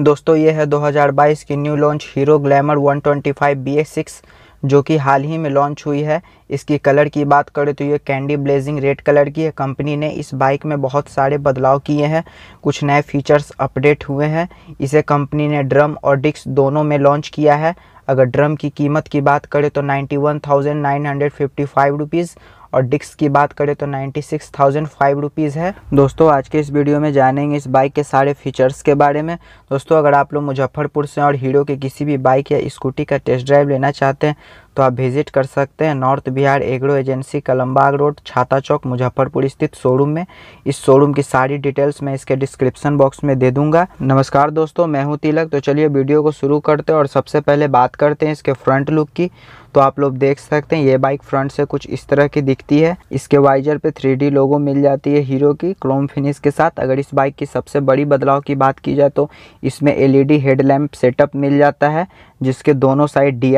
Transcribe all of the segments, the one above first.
दोस्तों ये है 2022 की new launch Hero Glamour 125 twenty जो कि हाल ही में लॉन्च हुई है इसकी कलर की बात करें तो ये कैंडी ब्लेजिंग रेड कलर की है कंपनी ने इस बाइक में बहुत सारे बदलाव किए हैं कुछ नए फीचर्स अपडेट हुए हैं इसे कंपनी ने ड्रम और डिस्क दोनों में लॉन्च किया है अगर ड्रम की कीमत की बात करें तो ninety one thousand nine hundred fifty five rupees और डिस्क की बात करें तो ninety six thousand five rupees है दोस्तों आज के इस वीडियो में जानेंगे इस बाइक के सारे फीचर्स के बारे में दोस्तों अगर आप लोग मुजफ्फरपुर से और हीरो के किसी भी बाइक या स्कूटी का टेस्ट ड्राइव लेना चाहते हैं तो आप विजिट कर सकते हैं north Bihar agro agency Kalambag road Chhata Chowk Muzaffarpur स्थित शोरूम में इस शोरूम की सारी डिटेल्स मैं इसके डिस्क्रिप्शन बॉक्स में दे दूंगा नमस्कार दोस्तों मैं हूं तिलक तो चलिए वीडियो को शुरू करते हैं और सबसे पहले बात करते हैं इसके फ्रंट लुक की तो आप लोग देख सकते हैं ये बाइक फ्रंट से कुछ इस तरह की दिख दिखती है इसके वाइजर पे थ्री लोगो मिल जाती है हीरो की क्रोम फिनिश के साथ अगर इस बाइक की सबसे बड़ी बदलाव की बात की जाए तो इसमें एलईडी हेडलैम्प सेटअप मिल जाता है जिसके दोनों साइड डी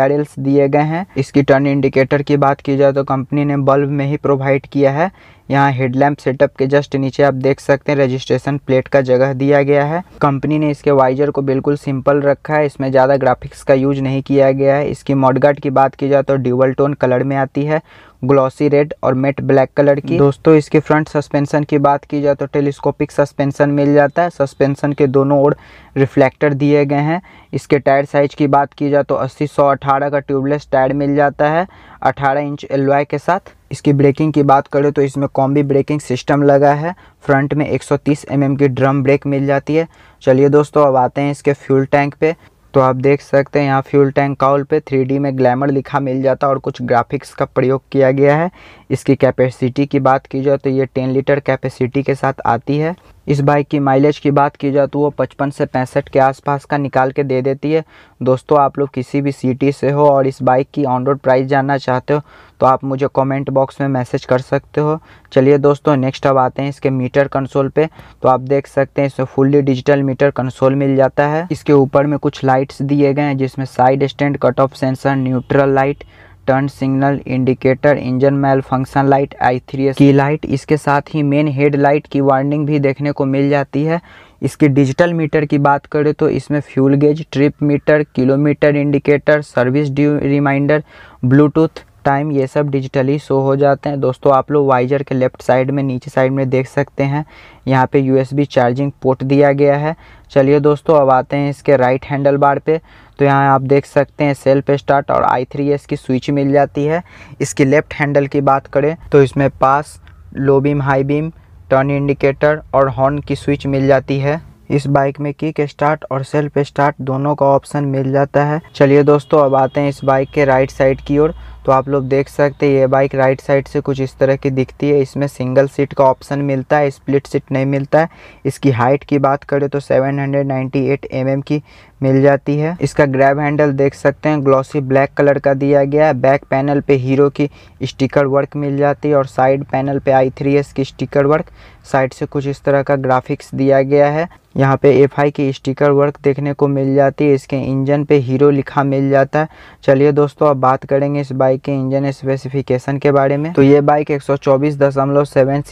दिए गए हैं इसकी टर्न इंडिकेटर की बात की जाए तो कंपनी ने बल्ब में ही प्रोवाइड किया है यहाँ हेडलैम्प सेटअप के जस्ट नीचे आप देख सकते हैं रजिस्ट्रेशन प्लेट का जगह दिया गया है कंपनी ने इसके वाइजर को बिल्कुल सिंपल रखा है इसमें ज़्यादा ग्राफिक्स का यूज नहीं किया गया है इसकी मॉडगार्ड की बात की जाए तो ड्यूबल टोन कलर में आती है ग्लॉसी रेड और मेट ब्लैक कलर की दोस्तों इसके फ्रंट सस्पेंशन की बात की जाए तो टेलीस्कोपिक सस्पेंशन मिल जाता है सस्पेंशन के दोनों ओर रिफ्लेक्टर दिए गए हैं इसके टायर साइज की बात की जाए तो अस्सी सौ अठारह का ट्यूबलेस टायर मिल जाता है अठारह इंच एलवाई के साथ इसकी ब्रेकिंग की बात करें तो इसमें कॉम्बी ब्रेकिंग सिस्टम लगा है फ्रंट में 130 mm की ड्रम ब्रेक मिल जाती है चलिए दोस्तों अब आते हैं इसके फ्यूल टैंक पे तो आप देख सकते हैं यहाँ फ्यूल टैंक काउल पे 3D में ग्लैमर लिखा मिल जाता है और कुछ ग्राफिक्स का प्रयोग किया गया है इसकी कैपेसिटी की बात की जाए तो ये 10 लीटर कैपेसिटी के साथ आती है इस बाइक की माइलेज की बात की जाए तो वो पचपन से पैंसठ के आसपास का निकाल के दे देती है दोस्तों आप लोग किसी भी सिटी से हो और इस बाइक की ऑन रोड प्राइस जानना चाहते हो तो आप मुझे कमेंट बॉक्स में मैसेज कर सकते हो चलिए दोस्तों नेक्स्ट अब आते हैं इसके मीटर कंसोल पे तो आप देख सकते हैं इसमें फुल्ली डिजिटल मीटर कंसोल मिल जाता है इसके ऊपर में कुछ लाइट्स दिए गए हैं जिसमें side stand cut off sensor neutral light turn signal indicator engine malfunction light I three की लाइट इसके साथ ही मेन हेड लाइट की वार्निंग भी देखने को मिल जाती है इसकी डिजिटल मीटर की बात करें तो इसमें fuel gauge trip meter kilometre indicator service due reminder Bluetooth time ये सब डिजिटली शो हो जाते हैं दोस्तों आप लोग वाइजर के लेफ्ट साइड में नीचे साइड में देख सकते हैं यहाँ पे यूएसबी चार्जिंग पोर्ट दिया गया है चलिए दोस्तों अब आते हैं इसके राइट हैंडल बार पे तो यहाँ आप देख सकते हैं सेल्फ स्टार्ट और आई थ्री एस की स्विच मिल जाती है इसके लेफ्ट हैंडल की बात करें तो इसमें pass low beam high beam turn indicator और हॉर्न की स्विच मिल जाती है इस बाइक में किक स्टार्ट और सेल्फ स्टार्ट दोनों का ऑप्शन मिल जाता है चलिए दोस्तों अब आते हैं इस बाइक के राइट साइड की ओर तो आप लोग देख सकते हैं ये बाइक राइट साइड से कुछ इस तरह की दिखती है इसमें सिंगल सीट का ऑप्शन मिलता है स्प्लिट सीट नहीं मिलता है इसकी हाइट की बात करें तो 798 mm की मिल जाती है इसका ग्रैब हैंडल देख सकते हैं ग्लॉसी ब्लैक कलर का दिया गया है बैक पैनल पे हीरो की स्टिकर वर्क मिल जाती है और साइड पैनल पे आई थ्री एस की स्टिकर वर्क साइड से कुछ इस तरह का ग्राफिक्स दिया गया है यहाँ पे एफ आई की स्टिकर वर्क देखने को मिल जाती है इसके इंजन पे हीरो लिखा मिल जाता है चलिए दोस्तों अब बात करेंगे इस बाइक बाइक के इंजन स्पेसिफिकेशन के बारे में तो ये बाइक एक सौ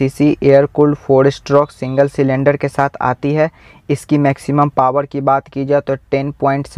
CC air cooled four stroke single cylinder के साथ आती है इसकी मैक्सिमम पावर की बात की जाए तो 10.7 पॉइंट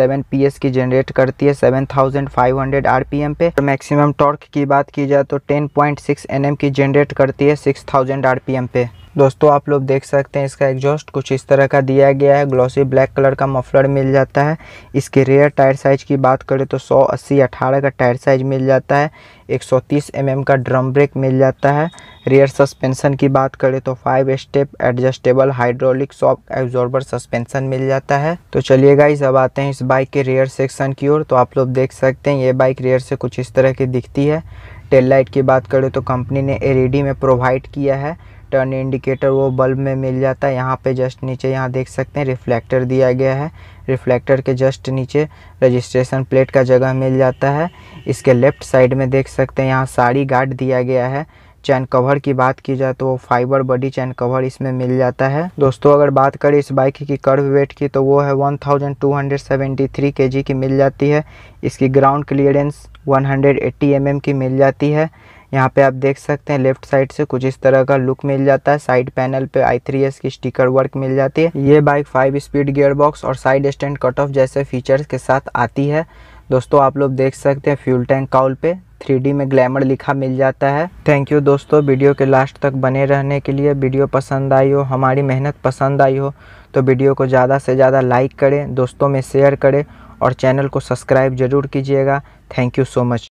की जनरेट करती है 7500 आरपीएम पे और मैक्सिमम टॉर्क की बात की जाए तो 10.6 एनएम की जनरेट करती है 6000 आरपीएम पे दोस्तों आप लोग देख सकते हैं इसका एग्जॉस्ट कुछ इस तरह का दिया गया है ग्लॉसी ब्लैक कलर का मफलर मिल जाता है इसके रेयर टायर साइज़ की बात करें तो 180 18 का टायर साइज़ मिल जाता है 130 एम का ड्रम ब्रेक मिल जाता है रेयर सस्पेंशन की बात करें तो five step adjustable hydraulic shock absorber suspension मिल जाता है तो चलिए गाइस अब आते हैं इस बाइक के रेयर सेक्शन की ओर तो आप लोग देख सकते हैं ये बाइक रेयर से कुछ इस तरह की दिखती है टेल लाइट की बात करें तो कंपनी ने एलईडी में प्रोवाइड किया है टर्न इंडिकेटर वो बल्ब में मिल जाता है यहाँ पे जस्ट नीचे यहाँ देख सकते हैं रिफ्लेक्टर दिया गया है रिफ्लेक्टर के जस्ट नीचे रजिस्ट्रेशन प्लेट का जगह मिल जाता है इसके लेफ्ट साइड में देख सकते हैं यहाँ साड़ी गार्ड दिया गया है चैन कवर की बात की जाए तो फाइबर बॉडी चैन कवर इसमें मिल जाता है दोस्तों अगर बात करें इस बाइक की कर्व वेट की तो वो है 1273 केजी की मिल जाती है इसकी ग्राउंड क्लियरेंस 180 हंड्रेड mm की मिल जाती है यहाँ पे आप देख सकते हैं लेफ्ट साइड से कुछ इस तरह का लुक मिल जाता है साइड पैनल पे आई थ्री एस की स्टिकर वर्क मिल जाती है ये bike five speed gear box और साइड स्टैंड कट ऑफ जैसे फीचर्स के साथ आती है दोस्तों आप लोग देख सकते हैं फ्यूल टैंक काउल पे 3D में ग्लैमर लिखा मिल जाता है थैंक यू दोस्तों वीडियो के लास्ट तक बने रहने के लिए वीडियो पसंद आई हो हमारी मेहनत पसंद आई हो तो वीडियो को ज़्यादा से ज़्यादा लाइक करें दोस्तों में शेयर करें और चैनल को सब्सक्राइब ज़रूर कीजिएगा थैंक यू सो मच